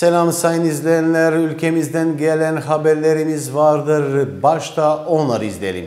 Selam sayın izleyenler. Ülkemizden gelen haberlerimiz vardır. Başta onları izleyelim.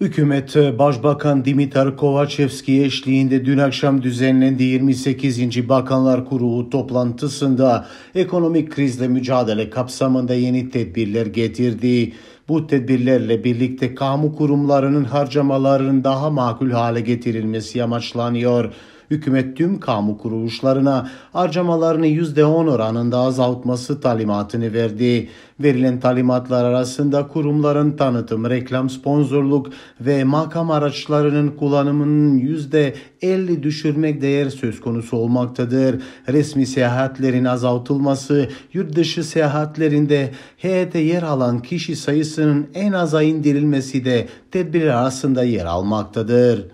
Hükümet Başbakan Dimitar Kovaçevski eşliğinde dün akşam düzenlendi 28. Bakanlar Kurulu toplantısında ekonomik krizle mücadele kapsamında yeni tedbirler getirdi. Bu tedbirlerle birlikte kamu kurumlarının harcamalarının daha makul hale getirilmesi amaçlanıyor hükümet tüm kamu kuruluşlarına harcamalarını %10 oranında azaltması talimatını verdi. Verilen talimatlar arasında kurumların tanıtım, reklam, sponsorluk ve makam araçlarının kullanımının %50 düşürmek değer söz konusu olmaktadır. Resmi seyahatlerin azaltılması, yurt dışı seyahatlerinde heyete yer alan kişi sayısının en aza indirilmesi de tedbirler arasında yer almaktadır.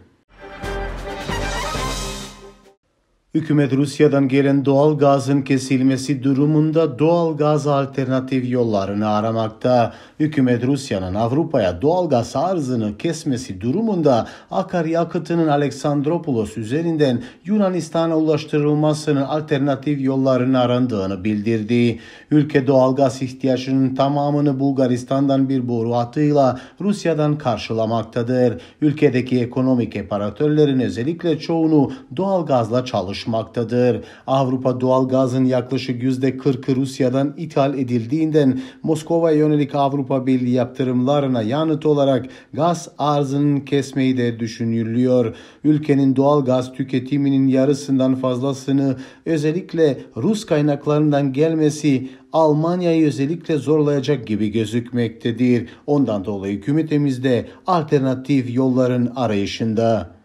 Hükümet Rusya'dan gelen doğal gazın kesilmesi durumunda doğal gaz alternatif yollarını aramakta. Hükümet Rusya'nın Avrupa'ya doğal gaz arzını kesmesi durumunda akaryakıtının Aleksandropoulos üzerinden Yunanistan'a ulaştırılmasının alternatif yollarını arandığını bildirdi. Ülke doğal gaz ihtiyacının tamamını Bulgaristan'dan bir boru hattıyla Rusya'dan karşılamaktadır. Ülkedeki ekonomik operatörlerin özellikle çoğunu doğal gazla çalışmaktadır oluşmaktadır. Avrupa doğal gazın yaklaşık %40'ı Rusya'dan ithal edildiğinden Moskova'ya yönelik Avrupa Birliği yaptırımlarına yanıt olarak gaz arzının kesmeyi de düşünülüyor. Ülkenin doğal gaz tüketiminin yarısından fazlasını özellikle Rus kaynaklarından gelmesi Almanya'yı özellikle zorlayacak gibi gözükmektedir. Ondan dolayı hükümetimizde alternatif yolların arayışında.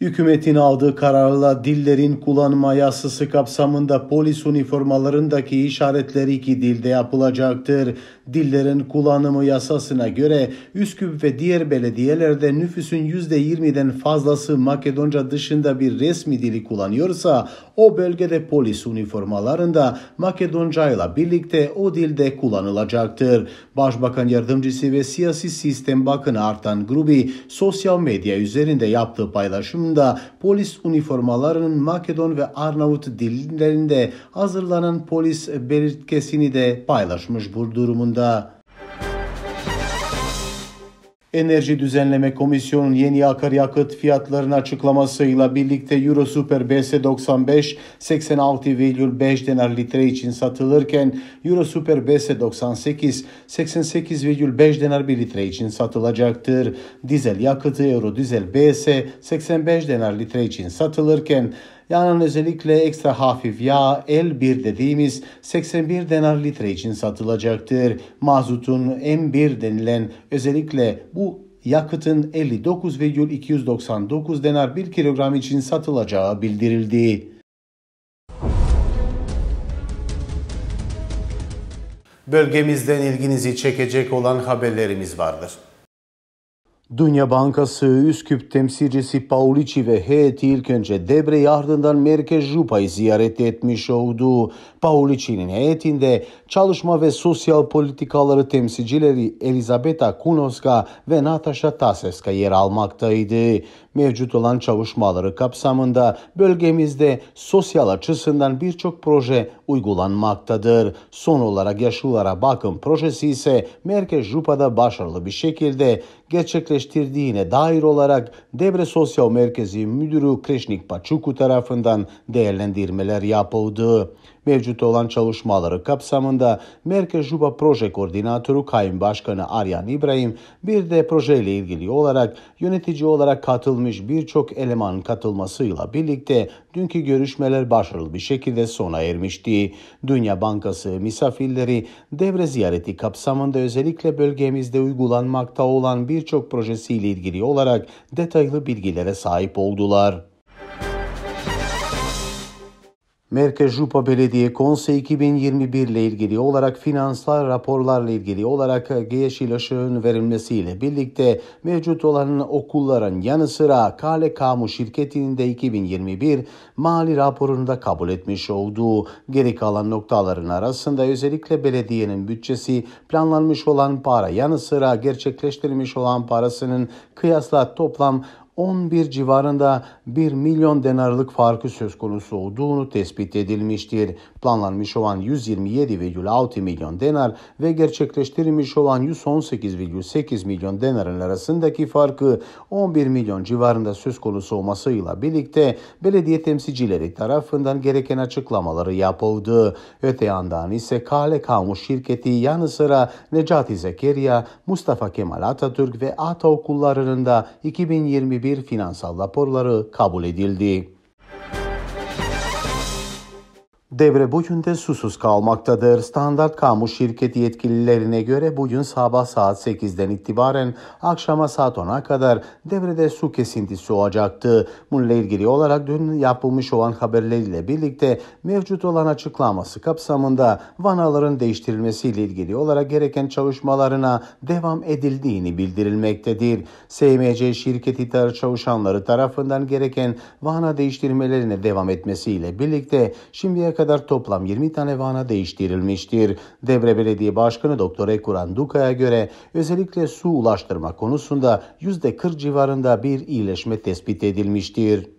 Hükümetin aldığı kararla dillerin kullanma yasası kapsamında polis uniformalarındaki işaretler iki dilde yapılacaktır. Dillerin kullanımı yasasına göre Üsküp ve diğer belediyelerde nüfusun %20'den fazlası Makedonca dışında bir resmi dili kullanıyorsa o bölgede polis uniformalarında Makedonca ile birlikte o dilde kullanılacaktır. Başbakan Yardımcısı ve Siyasi Sistem Bakanı Artan Grubi sosyal medya üzerinde yaptığı paylaşımda polis uniformalarının Makedon ve Arnavut dillerinde hazırlanan polis belirtkesini de paylaşmış bu durumunda durumda. Enerji Düzenleme Komisyonu'nun yeni akaryakıt fiyatlarını açıklamasıyla birlikte Euro Super BS95 86,5 denar litre için satılırken Euro Super BS98 88,5 denar bir litre için satılacaktır. Dizel yakıtı Euro Dizel BS 85 denar litre için satılırken yani özellikle ekstra hafif yağ L1 dediğimiz 81 denar litre için satılacaktır. Mazutun M1 denilen özellikle bu yakıtın 59,299 denar 1 kilogram için satılacağı bildirildi. Bölgemizden ilginizi çekecek olan haberlerimiz vardır. Dünya Bankası Üsküp temsilcisi Paulici ve heyeti ilk önce Debre ardından Merkez Jupa'yı ziyaret etmiş oldu. Paulici'nin heyetinde Çalışma ve Sosyal Politikaları temsilcileri Elizabeta Kunoska ve Natasha Taseska yer almaktaydı mevcut olan çalışmaları kapsamında bölgemizde sosyal açısından birçok proje uygulanmaktadır. Son olarak yaşlılara bakım projesi ise Merkez Rupa'da başarılı bir şekilde gerçekleştirdiğine dair olarak Debre Sosyal Merkezi Müdürü Kreşnik Paçuku tarafından değerlendirmeler yapıldı. Mevcut olan çalışmaları kapsamında Merkez Juba Proje Koordinatörü Kayın Başkanı Aryan İbrahim bir de projeyle ilgili olarak yönetici olarak katılmış birçok elemanın katılmasıyla birlikte dünkü görüşmeler başarılı bir şekilde sona ermişti. Dünya Bankası misafirleri devre ziyareti kapsamında özellikle bölgemizde uygulanmakta olan birçok projesiyle ilgili olarak detaylı bilgilere sahip oldular. Merkez Jupa Belediye Konseyi 2021 ile ilgili olarak finansal raporlarla ilgili olarak yeşil ışığın verilmesiyle birlikte mevcut olan okulların yanı sıra Kale Kamu şirketinin de 2021 mali raporunda kabul etmiş olduğu geri kalan noktaların arasında özellikle belediyenin bütçesi planlanmış olan para yanı sıra gerçekleştirilmiş olan parasının kıyasla toplam 11 civarında 1 milyon denarlık farkı söz konusu olduğunu tespit edilmiştir. Planlanmış olan 127,6 milyon denar ve gerçekleştirilmiş olan 118,8 milyon denarın arasındaki farkı 11 milyon civarında söz konusu olmasıyla birlikte belediye temsilcileri tarafından gereken açıklamaları yapıldı. Öte yandan ise Kale Kamuş şirketi yanı sıra Necati Zekeriya, Mustafa Kemal Atatürk ve Ata okullarının da 2021 bir finansal raporları kabul edildi. Devre bugün de susuz kalmaktadır. Standart Kamu şirketi yetkililerine göre bugün sabah saat 8'den itibaren akşama saat 10'a kadar devrede su kesintisi olacaktı. Bununla ilgili olarak dün yapılmış olan haberleriyle birlikte mevcut olan açıklaması kapsamında vanaların değiştirilmesiyle ilgili olarak gereken çalışmalarına devam edildiğini bildirilmektedir. SMC şirketi tar çalışanları tarafından gereken vana değiştirmelerine devam etmesiyle birlikte şimdiye kadar kadar toplam 20 tane vana değiştirilmiştir. Devre Belediye Başkanı Doktor Ekuran Duka'ya göre özellikle su ulaştırma konusunda %40 civarında bir iyileşme tespit edilmiştir.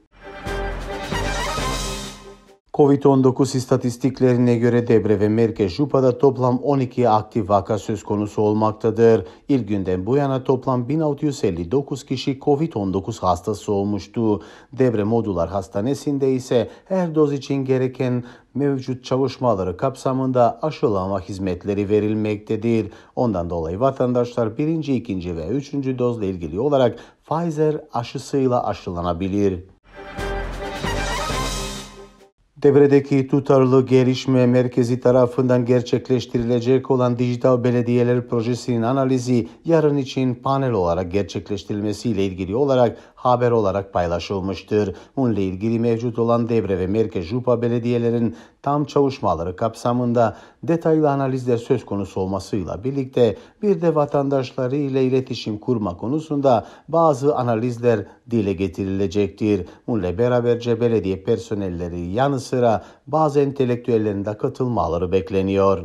Covid-19 istatistiklerine göre Debre ve Merkez Jupa'da toplam 12 aktif vaka söz konusu olmaktadır. İlk günden bu yana toplam 1659 kişi Covid-19 hastası olmuştu. Debre Modular Hastanesi'nde ise her doz için gereken mevcut çalışmaları kapsamında aşılama hizmetleri verilmektedir. Ondan dolayı vatandaşlar birinci, ikinci ve üçüncü dozla ilgili olarak Pfizer aşısıyla aşılanabilir. Devredeki tutarlı gelişme merkezi tarafından gerçekleştirilecek olan dijital belediyeler projesinin analizi yarın için panel olarak gerçekleştirilmesiyle ilgili olarak haber olarak paylaşılmıştır. Bununla ilgili mevcut olan Debre ve Merkez Jupa belediyelerin tam çalışmaları kapsamında detaylı analizler söz konusu olmasıyla birlikte bir de vatandaşları ile iletişim kurma konusunda bazı analizler dile getirilecektir. Bununla beraberce belediye personelleri yanı sıra bazı entelektüellerin de katılmaları bekleniyor.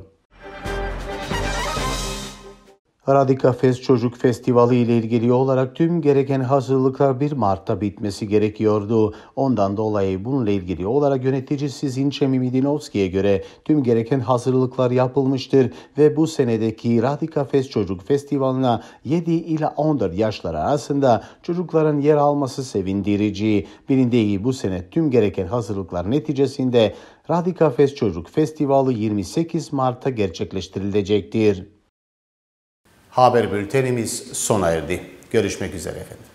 Radika Fest Çocuk Festivali ile ilgili olarak tüm gereken hazırlıklar 1 Mart'ta bitmesi gerekiyordu. Ondan dolayı bununla ilgili olarak yöneticisi Zinçe Mimidinovski'ye göre tüm gereken hazırlıklar yapılmıştır ve bu senedeki Radika Fest Çocuk Festivali'ne 7 ile 14 yaşlar arasında çocukların yer alması sevindirici. Bilindiği bu sene tüm gereken hazırlıklar neticesinde Radika Fest Çocuk Festivali 28 Mart'ta gerçekleştirilecektir. Haber bültenimiz sona erdi. Görüşmek üzere efendim.